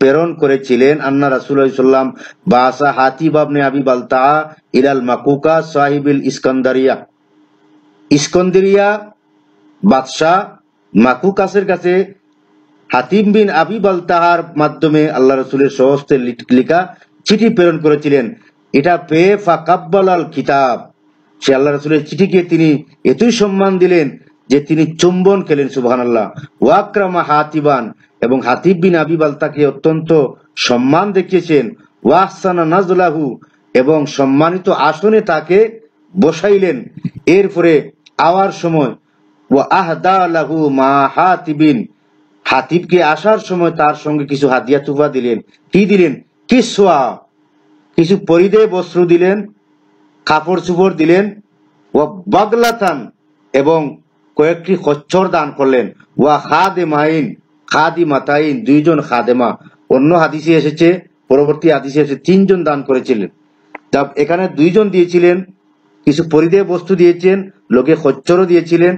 প্রেরণ করেছিলেন আন্না রাসুল্লাম বাসা হাতিব আবনে আবি তাহা ইলাল মাকুকা সাহিবিল ইস্কন্দারিয়া ইস্কন্দারিয়া বাদশাহ মাকুকাসের কাছে হাতিম বিন আবি বালতাহার মাধ্যমে আল্লাহ রসুলের সহস্তে লিখা চিঠি প্রেরণ করেছিলেন এটা পেয়ে ফাকাব্বাল আল কিতাব সে আল্লাহ রসুলের চিঠিকে তিনি এতই সম্মান দিলেন যে তিনি চুম্বন খেলেন সুবহান আল্লাহ ওয়াক্রামা হাতিবান এবং হাতিব বিন আবি বালতাকে অত্যন্ত সম্মান দেখিয়েছেন ওয়াহসানা নাজলাহু এবং সম্মানিত আসনে তাকে বসাইলেন এরপরে আওয়ার সময় ও আহদা লাহু মা হাতিবিন হাতিবকে আসার সময় তার সঙ্গে কিছু হাতিয়া তুফা দিলেন কি দিলেন কিসা কিছু পরিদে বস্ত্র দিলেন কাপড় চুপড় দিলেন ও বাগলাতান এবং কয়েকটি কচ্ছর দান করলেন ওয়া খাদে মাইন খাদি মাতাইন দুইজন খাদেমা অন্য হাদিসে এসেছে পরবর্তী হাদিসে এসে তিনজন দান করেছিলেন তা এখানে দুইজন দিয়েছিলেন কিছু পরিদেয় বস্তু দিয়েছেন লোকে খচ্চরও দিয়েছিলেন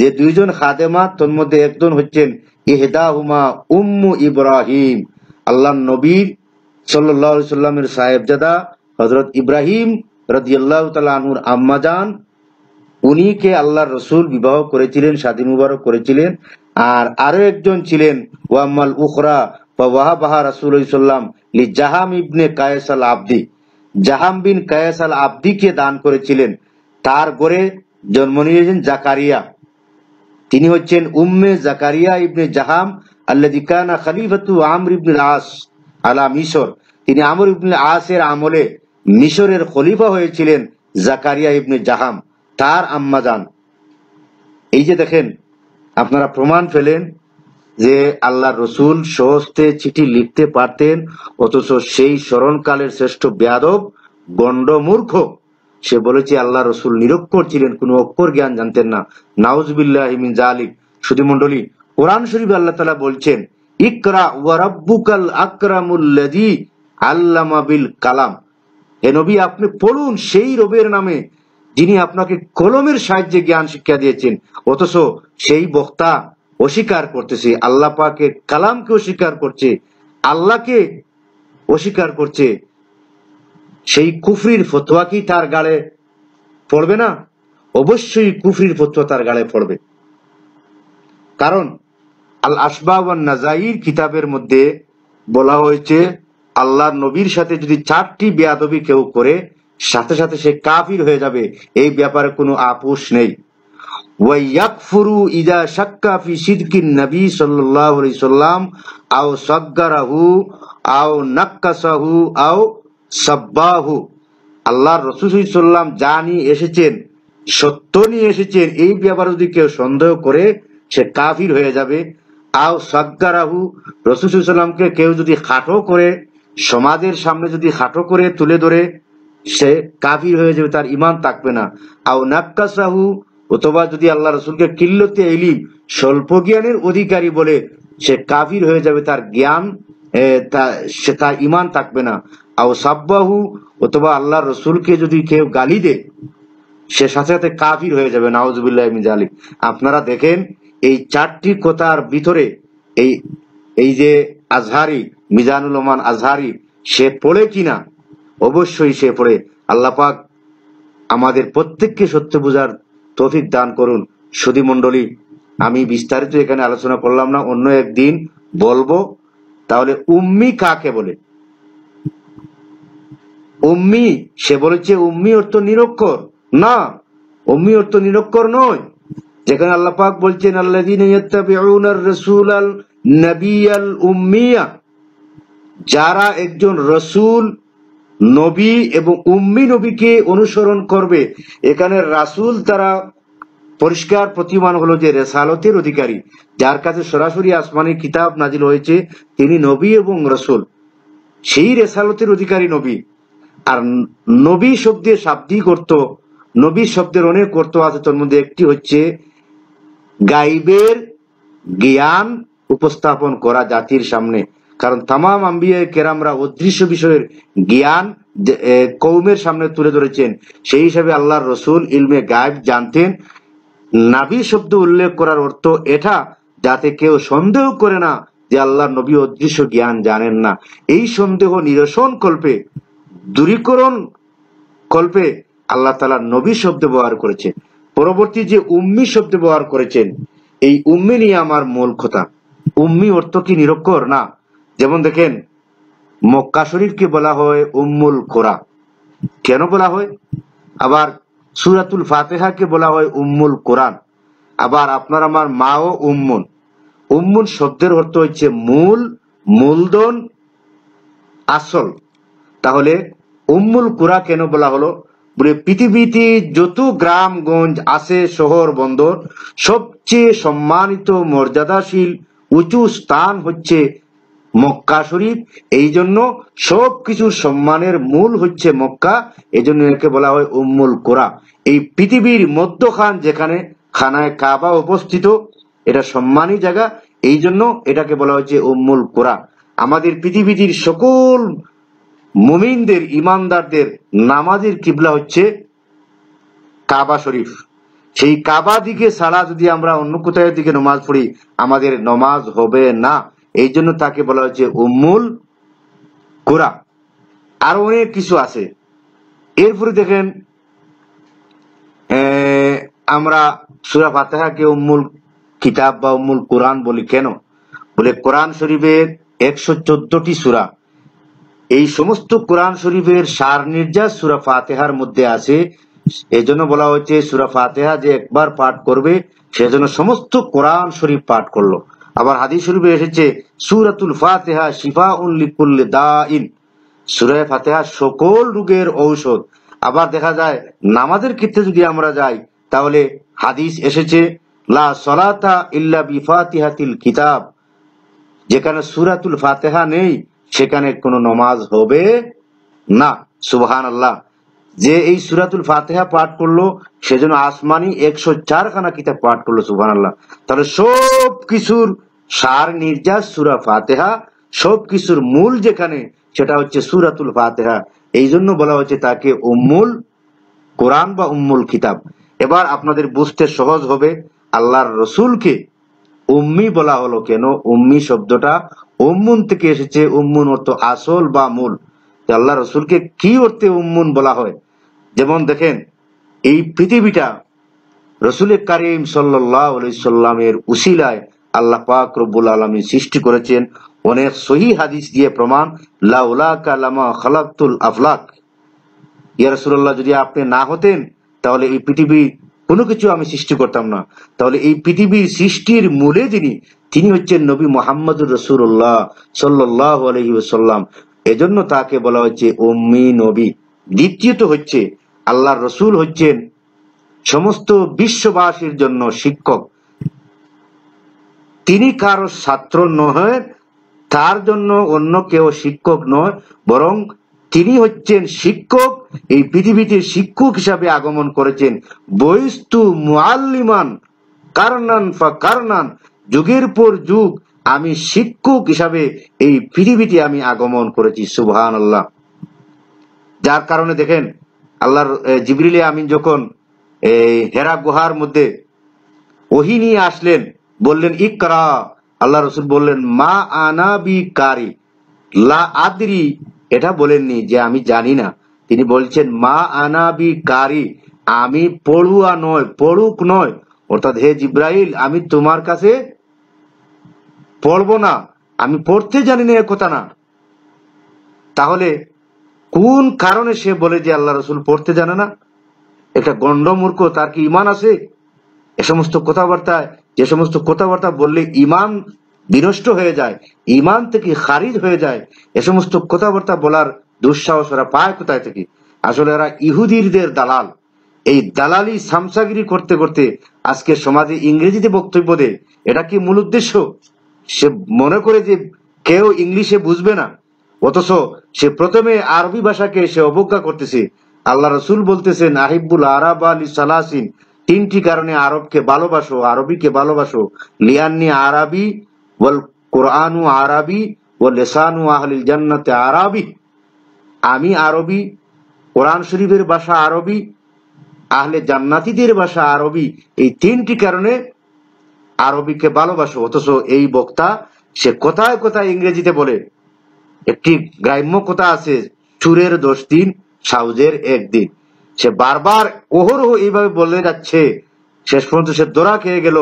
যে দুইজন খাদেমা তোর মধ্যে একজন হচ্ছেন ইহদাহুমা উম্মু ইব্রাহিম আল্লাহ নবীর সাল্লাহ সাল্লামের সাহেবজাদা হজরত ইব্রাহিম রদিয়াল্লাহ তালুর আম্মাজান উনিকে আল্লাহ রসুল বিবাহ করেছিলেন স্বাধীন মুবারক করেছিলেন আর আরো একজন ছিলেন ওয়াম্মাল উখরা বা ওয়াহাবাহা রাসুল ইসাল্লাম লি জাহাম ইবনে কায়েস আল আবদি জাহাম বিন কায়েস আল আব্দিকে দান করেছিলেন তার গড়ে জন্ম নিয়েছেন জাকারিয়া তিনি হচ্ছেন উম্মে জাকারিয়া ইবনে জাহাম আল্লাদিকানা খালিফাতু আমর ইবনে আস আলা মিশর তিনি আমর ইবনে আসের আমলে মিশরের খলিফা হয়েছিলেন জাকারিয়া ইবনে জাহাম তার আম্মাজান এই যে দেখেন আপনারা প্রমাণ ফেলেন যে আল্লাহ রসুল সহস্তে চিঠি লিখতে পারতেন অথচ সেই স্মরণকালের শ্রেষ্ঠ ব্যাধব গণ্ডমূর্খ সে বলেছে আল্লাহ রসুল নিরক্ষর ছিলেন কোন অক্ষর জ্ঞান জানতেন না নাউজবিল্লাহ জালিক শুধু মন্ডলী কোরআন শরীফ আল্লাহ তালা বলছেন ইকরা ওয়ারাবুকাল আকরামুল্লাদি আল্লামা বিল কালাম এ নবী আপনি পড়ুন সেই রবের নামে যিনি আপনাকে কলমের সাহায্যে জ্ঞান শিক্ষা দিয়েছেন অথচ সেই বক্তা অস্বীকার করতেছে আল্লাহ পাকে কালামকে অস্বীকার করছে আল্লাহকে অস্বীকার করছে সেই কুফরির ফতোয়া কি তার গালে পড়বে না অবশ্যই কুফরির ফতোয়া তার গালে পড়বে কারণ আল আসবাবান নাজাইর কিতাবের মধ্যে বলা হয়েছে আল্লাহ নবীর সাথে যদি চারটি বেয়াদবি কেউ করে সাথে সাথে সে কাফির হয়ে যাবে এই ব্যাপারে কোনো আপোষ নেই ফি আও আও সব্বাহু আল্লাহর রসুসাল্লাম যা নিয়ে এসেছেন সত্য নিয়ে এসেছেন এই ব্যাপারে যদি কেউ সন্দেহ করে সে কাফির হয়ে যাবে আও সাগ্গারাহু রসুসাল্লামকে কেউ যদি খাটো করে সমাজের সামনে যদি খাটো করে তুলে ধরে সে কাফির হয়ে যাবে তার ইমান থাকবে না আও নাক্কাসাহু অথবা যদি আল্লাহ রসুলকে কিল্লতে এলি স্বল্প জ্ঞানের অধিকারী বলে সে কাফির হয়ে যাবে তার জ্ঞান সে তার ইমান থাকবে না আও অথবা আল্লাহ রসুলকে যদি কেউ গালি দেয় সে সাথে সাথে কাফির হয়ে যাবে নাউজুবিল্লাহ মিজালিক আপনারা দেখেন এই চারটি কথার ভিতরে এই এই যে আজহারি মিজানুল রহমান আজহারি সে পড়ে কিনা অবশ্যই সে পড়ে আল্লাপাক আমাদের প্রত্যেককে সত্য বোঝার তফিক দান করুন সুদী মন্ডলী আমি বিস্তারিত এখানে আলোচনা করলাম না অন্য একদিন বলবো তাহলে উম্মি কাকে বলে উম্মি সে বলেছে উম্মি অর্থ নিরক্ষর না উম্মি অর্থ নিরক্ষর নয় যেখানে আল্লাপাক বলছেন উম্মিয়া যারা একজন রসুল নবী এবং উম্মি নবীকে অনুসরণ করবে এখানে রাসুল তারা পরিষ্কার প্রতিমান হলো যে রেসালতের অধিকারী যার কাছে সরাসরি আসমানি কিতাব নাজিল হয়েছে তিনি নবী এবং রসুল সেই রেসালতের অধিকারী নবী আর নবী শব্দের শাব্দিক করত নবী শব্দের অনেক অর্থ আছে তোর মধ্যে একটি হচ্ছে গাইবের জ্ঞান উপস্থাপন করা জাতির সামনে কারণ তামাম আম্বিয়া কেরামরা অদৃশ্য বিষয়ের জ্ঞান কৌমের সামনে তুলে ধরেছেন সেই হিসাবে আল্লাহর রসুল ইলমে গায়েব জানতেন নাবি শব্দ উল্লেখ করার অর্থ এটা যাতে কেউ সন্দেহ করে না যে আল্লাহ নবী অদৃশ্য জ্ঞান জানেন না এই সন্দেহ নিরসন কল্পে দূরীকরণ কল্পে আল্লাহ তালা নবী শব্দ ব্যবহার করেছেন পরবর্তী যে উম্মি শব্দ ব্যবহার করেছেন এই উম্মি নিয়ে আমার মূল কথা উম্মি অর্থ কি নিরক্ষর না যেমন দেখেন মক্কা শরীফকে বলা হয় উম্মুল কোরা কেন বলা হয় আবার সুরাতুল ফাতেহাকে বলা হয় উম্মুল কোরআন আবার আপনার আমার মা ও উম্মুন উম্মুন শব্দের অর্থ হচ্ছে মূল মূলধন আসল তাহলে উম্মুল কুরা কেন বলা হলো বলে পৃথিবীতে যত গ্রামগঞ্জ আছে শহর বন্দর সবচেয়ে সম্মানিত মর্যাদাশীল উঁচু স্থান হচ্ছে মক্কা শরীফ এই জন্য সবকিছু সম্মানের মূল হচ্ছে মক্কা এই জন্য একে বলা হয় উম্মুল কোরা এই পৃথিবীর মধ্যখান যেখানে খানায় কাবা অবস্থিত এটা সম্মানই জায়গা এই জন্য এটাকে বলা হচ্ছে উম্মুল কোরা আমাদের পৃথিবীর সকল মুমিনদের ইমানদারদের নামাজের কিবলা হচ্ছে কাবা শরীফ সেই কাবা দিকে ছাড়া যদি আমরা অন্য কোথায় দিকে নমাজ পড়ি আমাদের নমাজ হবে না এই জন্য তাকে বলা হচ্ছে উম্মুল কোরা আর অনেক কিছু আছে এরপরে দেখেন আমরা সুরা ফাতেহাকে উম্মুল কিতাব বা উম্মুল কোরআন বলি কেন বলে কোরআন শরীফের একশো চোদ্দটি সুরা এই সমস্ত কোরআন শরীফের সার নির্যাস সুরা ফাতেহার মধ্যে আছে এজন্য বলা হয়েছে সুরা ফাতেহা যে একবার পাঠ করবে সেজন্য সমস্ত কোরআন শরীফ পাঠ করলো আবার হাদিস শরীফে এসেছে সুরাতুল ফাতেহা শিফা উল্লিকুল্লি দা ইন সুরায় ফাতেহা সকল রোগের ঔষধ আবার দেখা যায় নামাজের ক্ষেত্রে যদি আমরা যাই তাহলে হাদিস এসেছে লা সলাতা ইল্লা বিফাতিহাতিল কিতাব যেখানে সুরাতুল ফাতেহা নেই সেখানে কোনো নমাজ হবে না সুবহান আল্লাহ যে এই সুরাতুল ফাতেহা পাঠ করলো সেজন্য আসমানি একশো চারখানা কিতাব পাঠ করলো সুবহান আল্লাহ তাহলে সব কিছুর সার নির্যাস সুরা ফাতেহা সব কিছুর মূল যেখানে সেটা হচ্ছে সুরাতুল ফাতেহা এই জন্য বলা হচ্ছে তাকে উম্মুল কোরআন বা উম্মুল কিতাব এবার আপনাদের বুঝতে সহজ হবে আল্লাহর রসুলকে উম্মি বলা হলো কেন উম্মি শব্দটা উম্মুন থেকে এসেছে উম্মুন অর্থ আসল বা মূল আল্লাহ রসুলকে কি অর্থে উম্মুন বলা হয় যেমন দেখেন এই পৃথিবীটা রসুল করিম সাল্লাহ সাল্লামের উশিলায় আল্লাহ পাক রব্বুল আলমী সৃষ্টি করেছেন অনেক সহি হাদিস দিয়ে প্রমাণ লাউলা আফলাক ইয়া রসুল্লাহ যদি আপনি না হতেন তাহলে এই পৃথিবী কোনো কিছু আমি সৃষ্টি করতাম না তাহলে এই পৃথিবীর সৃষ্টির মূলে যিনি তিনি হচ্ছেন নবী মোহাম্মদ রসুল্লাহ সাল্লাহ এজন্য তাকে বলা হচ্ছে ওম্মি নবী দ্বিতীয়ত হচ্ছে আল্লাহ রসুল হচ্ছেন সমস্ত বিশ্ববাসীর জন্য শিক্ষক তিনি কারো ছাত্র নহে তার জন্য অন্য কেউ শিক্ষক নয় বরং তিনি হচ্ছেন শিক্ষক এই পৃথিবীতে শিক্ষক হিসাবে আগমন করেছেন বৈস্তু মুআল্লিমান কারণান ফা কারণান যুগের পর যুগ আমি শিক্ষক হিসাবে এই পৃথিবীতে আমি আগমন করেছি সুবহান আল্লাহ যার কারণে দেখেন আল্লাহর জিবরিলে আমিন যখন এই হেরা গুহার মধ্যে ওহি নিয়ে আসলেন বললেন ইকরা আল্লাহ রসুল বললেন মা আনাবি কারি লা আদরি এটা বলেননি যে আমি জানি না তিনি বলছেন মা আনাবি কারি আমি পড়ুয়া নয় পড়ুক নয় অর্থাৎ হে জিব্রাহল আমি তোমার কাছে পড়ব না আমি পড়তে জানি না কথা না তাহলে কোন কারণে সে বলে যে আল্লাহ রসুল পড়তে জানে না একটা গণ্ডমূর্খ তার কি ইমান আছে এ সমস্ত কথাবার্তায় যে সমস্ত কথাবার্তা বললে ইমান বিনষ্ট হয়ে যায় ইমান থেকে খারিজ হয়ে যায় এ সমস্ত কথাবার্তা বলার দুঃসাহস ওরা পায় কোথায় থেকে আসলে এরা ইহুদিরদের দালাল এই দালালি সামসাগিরি করতে করতে আজকে সমাজে ইংরেজিতে বক্তব্য দেয় এটা কি মূল উদ্দেশ্য সে মনে করে যে কেউ ইংলিশে বুঝবে না অথচ সে প্রথমে আরবি ভাষাকে সে অবজ্ঞা করতেছে আল্লাহ রসুল বলতেছেন আহিবুল আরব আলী সালাসিন তিনটি কারণে আরবকে ভালোবাসো আরবিকে ভালোবাসো লিয়ান্নি আরবি ওয়াল কোরআনু আরবি ও লেসানু আহলিল জান্নাতে আরবি আমি আরবি কোরআন শরীফের ভাষা আরবি আহলে জান্নাতিদের ভাষা আরবি এই তিনটি কারণে আরবিকে ভালোবাসো অথচ এই বক্তা সে কোথায় কোথায় ইংরেজিতে বলে একটি গ্রাম্য কথা আছে চুরের দশ দিন সাউজের একদিন সে বারবার অহরহ এইভাবে বলে যাচ্ছে শেষ পর্যন্ত সে দোরা খেয়ে গেল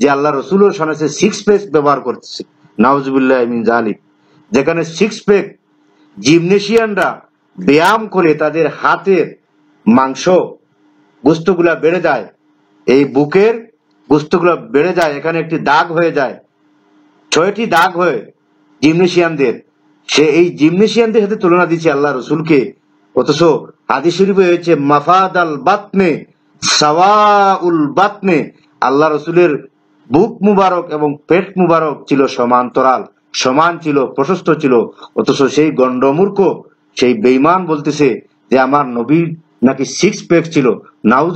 যে আল্লাহ রসুল সিক্স প্যাক ব্যবহার করতেছে নাওজবুল্লাহ যেখানে সিক্স পেক জিমনেশিয়ানরা ব্যায়াম করে তাদের হাতের মাংস গুস্তগুলা বেড়ে যায় এই বুকের গুস্তগুলা বেড়ে যায় এখানে একটি দাগ হয়ে যায় ছয়টি দাগ হয়ে জিমনেশিয়ানদের সে এই জিমনেশিয়ানদের সাথে তুলনা দিচ্ছে আল্লাহ রসুলকে অথচ আদি শরীফ হয়েছে মাফাদ আল বাতনে সাওয়াউল বাতনে আল্লাহ রসুলের বুক মুবারক এবং পেট মুবারক ছিল সমান্তরাল সমান ছিল প্রশস্ত ছিল অথচ সেই গণ্ডমূর্খ সেই বেইমান বলতেছে যে আমার নবীর নাকি সিক্স প্যাক ছিল নাউজ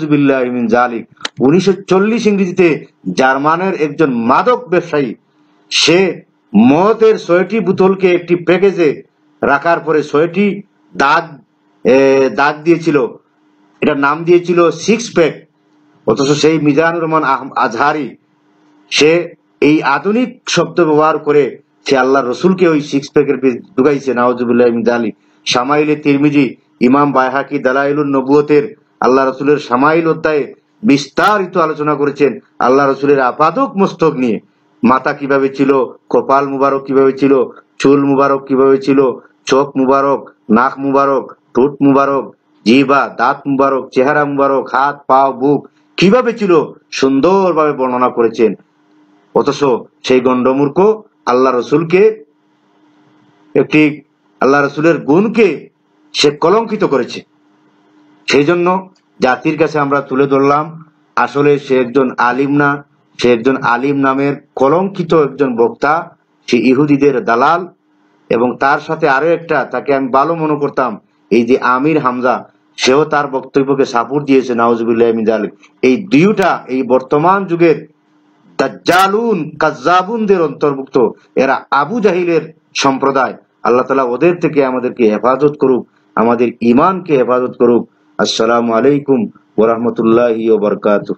ইমিন জালিক উনিশশো চল্লিশ ইংরেজিতে জার্মানের একজন মাদক ব্যবসায়ী সে মতের ছয়টি বোতলকে একটি প্যাকেজে রাখার পরে ছয়টি দাগ দাগ দিয়েছিল এটা নাম দিয়েছিল সিক্স প্যাক অথচ সেই মিজানুর রহমান আজহারি সে এই আধুনিক শব্দ ব্যবহার করে সে আল্লাহ রসুলকে ওই সিক্স প্যাকের ঢুকাইছে নাওজুবুল্লাহ জালি সামাইলে তিরমিজি ইমাম বাইহাকি দালাইলুল নবুয়তের আল্লাহ রসুলের সামাইল অধ্যায়ে বিস্তারিত আলোচনা করেছেন আল্লাহ রসুলের আপাদক মস্তক নিয়ে মাথা কিভাবে ছিল কপাল মুবারক কিভাবে ছিল চুল মুবারক কিভাবে ছিল চোখ মুবারক নাক মুবারক ঠোঁট মুবারক জিবা দাঁত মুবারক চেহারা মুবারক হাত পা বুক কিভাবে ছিল সুন্দরভাবে বর্ণনা করেছেন অথচ সেই গণ্ডমূর্খ আল্লাহ রসুলকে একটি আল্লাহ রসুলের গুণকে সে কলঙ্কিত করেছে সেই জন্য জাতির কাছে আমরা তুলে ধরলাম আসলে সে একজন আলিম না সে একজন আলিম নামের কলঙ্কিত একজন বক্তা সে ইহুদিদের দালাল এবং তার সাথে আরো একটা তাকে আমি ভালো মনে করতাম এই যে আমির হামজা সেও তার বক্তব্যকে সাপোর্ট দিয়েছে নাউজুবিল্লাহ এই দুইটা এই বর্তমান যুগের দাজ্জালুন কাজ্জাবুনদের অন্তর্ভুক্ত এরা আবু জাহিলের সম্প্রদায় আল্লাহ তালা ওদের থেকে আমাদেরকে হেফাজত করুক আমাদের ইমানকে হেফাজত করুক আসসালামু আলাইকুম ওরহমতুল্লাহ বরকাতুহ